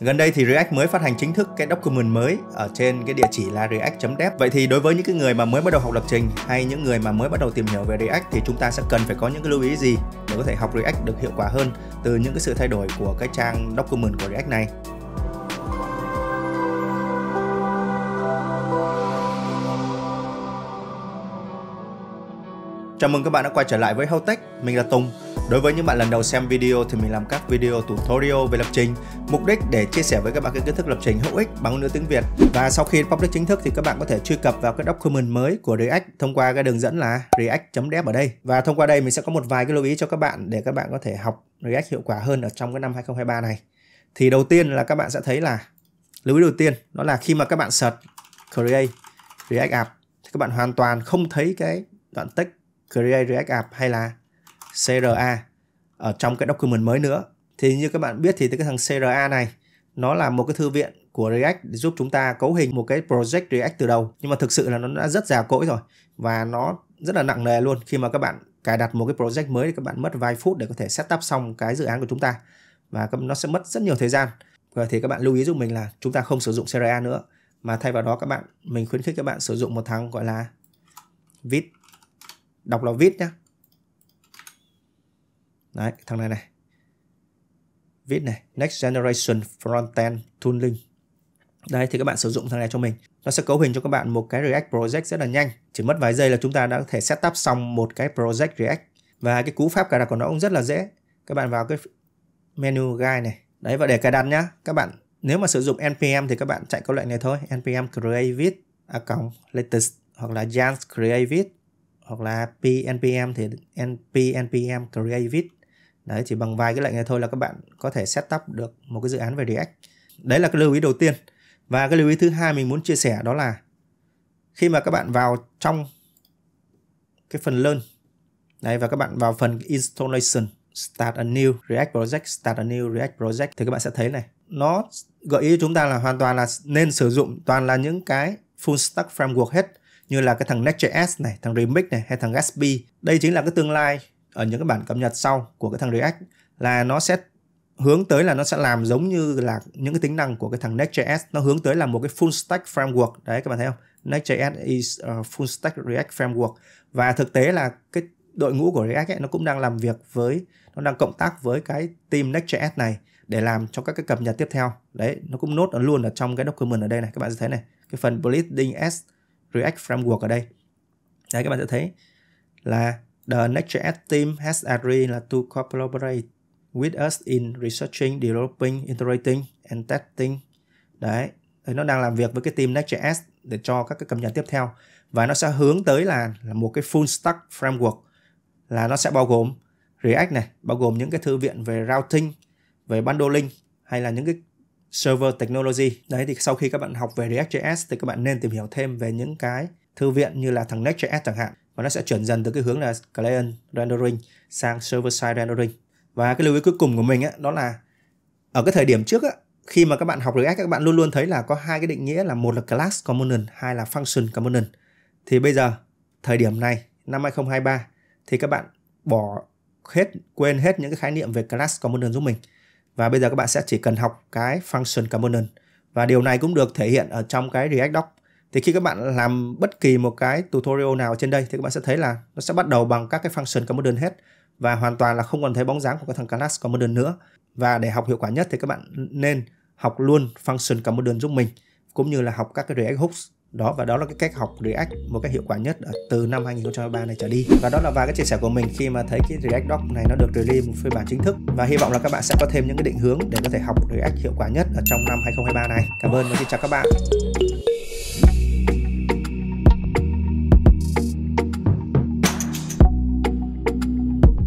Gần đây thì React mới phát hành chính thức cái document mới ở trên cái địa chỉ là react.dev. Vậy thì đối với những cái người mà mới bắt đầu học lập trình hay những người mà mới bắt đầu tìm hiểu về React thì chúng ta sẽ cần phải có những cái lưu ý gì để có thể học React được hiệu quả hơn từ những cái sự thay đổi của cái trang document của React này. Chào mừng các bạn đã quay trở lại với Howtech, mình là Tùng Đối với những bạn lần đầu xem video thì mình làm các video tutorial về lập trình, mục đích để chia sẻ với các bạn cái kiến thức lập trình hữu ích bằng ngôn ngữ tiếng Việt. Và sau khi public chính thức thì các bạn có thể truy cập vào cái document mới của React thông qua cái đường dẫn là react.dev ở đây. Và thông qua đây mình sẽ có một vài cái lưu ý cho các bạn để các bạn có thể học React hiệu quả hơn ở trong cái năm 2023 này. Thì đầu tiên là các bạn sẽ thấy là lưu ý đầu tiên đó là khi mà các bạn search create React app thì các bạn hoàn toàn không thấy cái đoạn text create React app hay là CRA ở trong cái document mới nữa. Thì như các bạn biết thì cái thằng CRA này nó là một cái thư viện của React để giúp chúng ta cấu hình một cái project React từ đầu. Nhưng mà thực sự là nó đã rất già cỗi rồi và nó rất là nặng nề luôn khi mà các bạn cài đặt một cái project mới thì các bạn mất vài phút để có thể setup xong cái dự án của chúng ta và nó sẽ mất rất nhiều thời gian. Vậy thì các bạn lưu ý giúp mình là chúng ta không sử dụng CRA nữa mà thay vào đó các bạn mình khuyến khích các bạn sử dụng một thằng gọi là vite, đọc là vite nhé. Đấy, thằng này này. Viết này, Next Generation Frontend Tooling. Đây thì các bạn sử dụng thằng này cho mình. Nó sẽ cấu hình cho các bạn một cái React Project rất là nhanh. Chỉ mất vài giây là chúng ta đã có thể setup xong một cái Project React. Và cái cú pháp cài đặt của nó cũng rất là dễ. Các bạn vào cái menu guide này. Đấy và để cài đặt nhá, các bạn nếu mà sử dụng npm thì các bạn chạy câu lệnh này thôi, npm create with a latest hoặc là jansk create with hoặc là pnpm thì np npm create with Đấy, chỉ bằng vài cái lệnh này thôi là các bạn có thể setup được một cái dự án về React. Đấy là cái lưu ý đầu tiên. Và cái lưu ý thứ hai mình muốn chia sẻ đó là khi mà các bạn vào trong cái phần learn đấy và các bạn vào phần installation start a new React project start a new React project thì các bạn sẽ thấy này nó gợi ý chúng ta là hoàn toàn là nên sử dụng toàn là những cái full stack framework hết như là cái thằng Next.js này, thằng Remix này hay thằng Gatsby. Đây chính là cái tương lai ở những cái bản cập nhật sau của cái thằng React là nó sẽ hướng tới là nó sẽ làm giống như là những cái tính năng của cái thằng Next.js nó hướng tới là một cái full stack framework đấy các bạn thấy không Next.js is a ờ, full stack React framework và thực tế là cái đội ngũ của React ấy, nó cũng đang làm việc với nó đang cộng tác với cái team Next.js này để làm cho các cái cập nhật tiếp theo đấy nó cũng nốt ở luôn ở trong cái document ở đây này các bạn sẽ thấy này cái phần building s React framework ở đây đấy các bạn sẽ thấy là The Next.js team has agreed to collaborate with us in researching, developing, iterating and testing. Đấy, thì nó đang làm việc với cái team Next.js để cho các cái cập nhật tiếp theo và nó sẽ hướng tới là, là một cái full stack framework là nó sẽ bao gồm React này, bao gồm những cái thư viện về routing, về bundling hay là những cái server technology. Đấy thì sau khi các bạn học về React.js thì các bạn nên tìm hiểu thêm về những cái thư viện như là thằng Next.js chẳng hạn và nó sẽ chuyển dần từ cái hướng là client rendering sang server side rendering và cái lưu ý cuối cùng của mình á, đó là ở cái thời điểm trước á, khi mà các bạn học React các bạn luôn luôn thấy là có hai cái định nghĩa là một là class component, hai là function component. Thì bây giờ thời điểm này năm 2023 thì các bạn bỏ hết quên hết những cái khái niệm về class component giúp mình. Và bây giờ các bạn sẽ chỉ cần học cái function component và điều này cũng được thể hiện ở trong cái React Doc thì khi các bạn làm bất kỳ một cái tutorial nào trên đây thì các bạn sẽ thấy là nó sẽ bắt đầu bằng các cái function commodern hết và hoàn toàn là không còn thấy bóng dáng của cái thằng class commodern nữa và để học hiệu quả nhất thì các bạn nên học luôn function commodern giúp mình cũng như là học các cái React hooks đó và đó là cái cách học React một cách hiệu quả nhất từ năm 2023 này trở đi và đó là vài cái chia sẻ của mình khi mà thấy cái React Doc này nó được release một phiên bản chính thức và hy vọng là các bạn sẽ có thêm những cái định hướng để có thể học React hiệu quả nhất ở trong năm 2023 này cảm ơn và xin chào các bạn